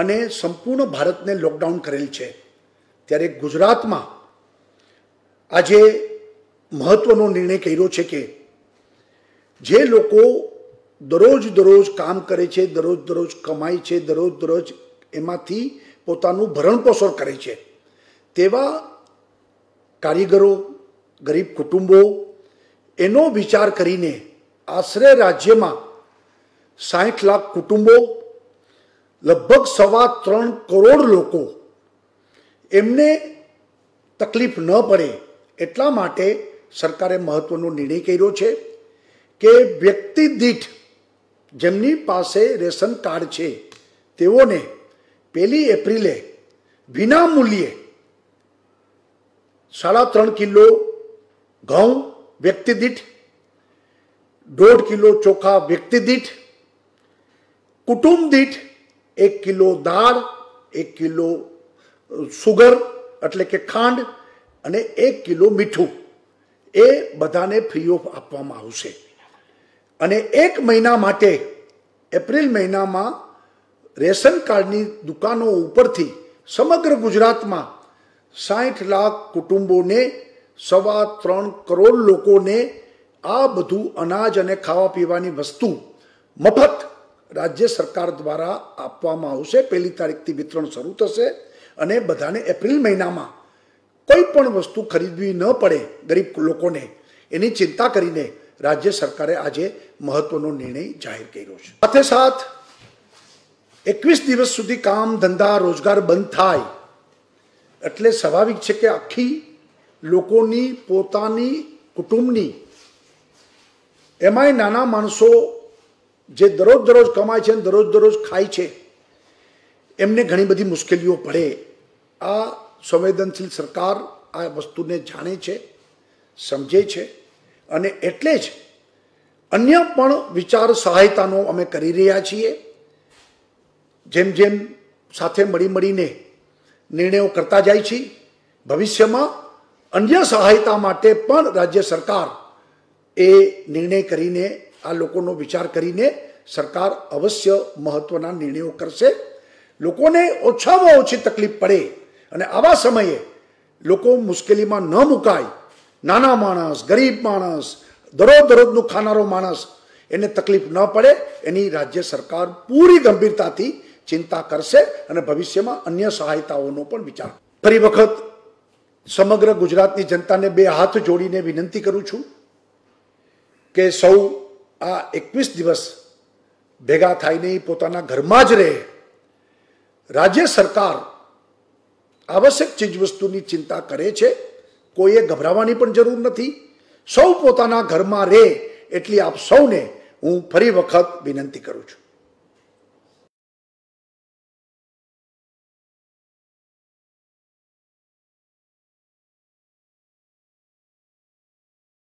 અને સંપૂર્ણ ભારતને લોકડાઉન કરેલ છે ત્યારે ગુજરાતમાં આજે મહત્વનો નિર્ણય કર્યો છે કે જે લોકો દરરોજ દરરોજ કામ કરે છે દરરોજ દરરોજ કમાય છે દરરોજ દરરોજ એમાંથી પોતાનું ભરણપોષણ કરે છે તેવા કારીગરો ગરીબ કુટુંબો એનો વિચાર કરીને આશરે રાજ્યમાં સાઠ લાખ કુટુંબો લગભગ સવા ત્રણ કરોડ લોકો એમને તકલીફ ન પડે એટલા માટે સરકારે મહત્ત્વનો નિર્ણય કર્યો છે કે વ્યક્તિ દીઠ જેમની પાસે રેશન કાર્ડ છે તેઓને પહેલી એપ્રિલે વિના મૂલ્યે સાડા ત્રણ કિલો ઘઉં વ્યક્તિ દીઠ દોઢ કિલો ચોખા વ્યક્તિ દીઠ કુટુંબ દીઠ એક કિલો દાળ એક કિલો સુગર એટલે કે ખાંડ અને એક કિલો મીઠું એ બધાને ફ્રી ઓફ આપવામાં આવશે અને એક મહિના માટે એપ્રિલ મહિનામાં રેશન કાર્ડની દુકાનો ઉપરથી સમગ્ર ગુજરાતમાં સાઠ લાખ કુટુંબોને સવા ત્રણ કરોડ લોકોને આ બધું અનાજ અને ખાવા પીવાની વસ્તુ મફત રાજ્ય સરકાર દ્વારા આપવામાં આવશે પહેલી તારીખથી વિતરણ શરૂ થશે અને બધાને એપ્રિલ મહિનામાં કોઈ પણ વસ્તુ ખરીદવી ન પડે ગરીબ લોકોને એની ચિંતા કરીને રાજ્ય સરકારે આજે મહત્વનો નિર્ણય જાહેર કર્યો છે સાથે સાથ એકવીસ દિવસ સુધી કામ ધંધા રોજગાર બંધ થાય એટલે સ્વાભાવિક છે કે આખી લોકોની પોતાની કુટુંબની એમાંય નાના માણસો જે દરરોજ દરરોજ કમાય છે અને દરરોજ દરરોજ ખાય છે એમને ઘણી બધી મુશ્કેલીઓ પડે આ સંવેદનશીલ સરકાર આ વસ્તુને જાણે છે સમજે છે અને એટલે જ અન્ય પણ વિચાર સહાયતાનો અમે કરી રહ્યા છીએ જેમ જેમ સાથે મળી મળીને નિર્ણયો કરતા જાય છે ભવિષ્યમાં અન્ય સહાયતા માટે પણ રાજ્ય સરકાર એ નિર્ણય કરીને આ લોકોનો વિચાર કરીને સરકાર અવશ્ય મહત્વના નિર્ણયો કરશે લોકોને ઓછામાં ઓછી તકલીફ પડે અને આવા સમયે લોકો મુશ્કેલીમાં ન મુકાય નાના માણસ ગરીબ માણસ દરરોજ દરરોજનું ખાનારો માણસ એને તકલીફ ન પડે એની રાજ્ય સરકાર પૂરી ગંભીરતાથી ચિંતા કરશે અને ભવિષ્યમાં અન્ય સહાયતાઓનો પણ વિચાર ફરી વખત સમગ્ર ગુજરાતની જનતાને બે હાથ જોડીને વિનંતી કરું છું કે સૌ આ એકવીસ દિવસ ભેગા થઈને પોતાના ઘરમાં જ રહે રાજ્ય સરકાર આવશ્યક ચીજવસ્તુની ચિંતા કરે છે કોઈએ ગભરાવાની પણ જરૂર નથી સૌ પોતાના ઘરમાં રહે એટલી આપ સૌને હું ફરી વખત વિનંતી કરું છું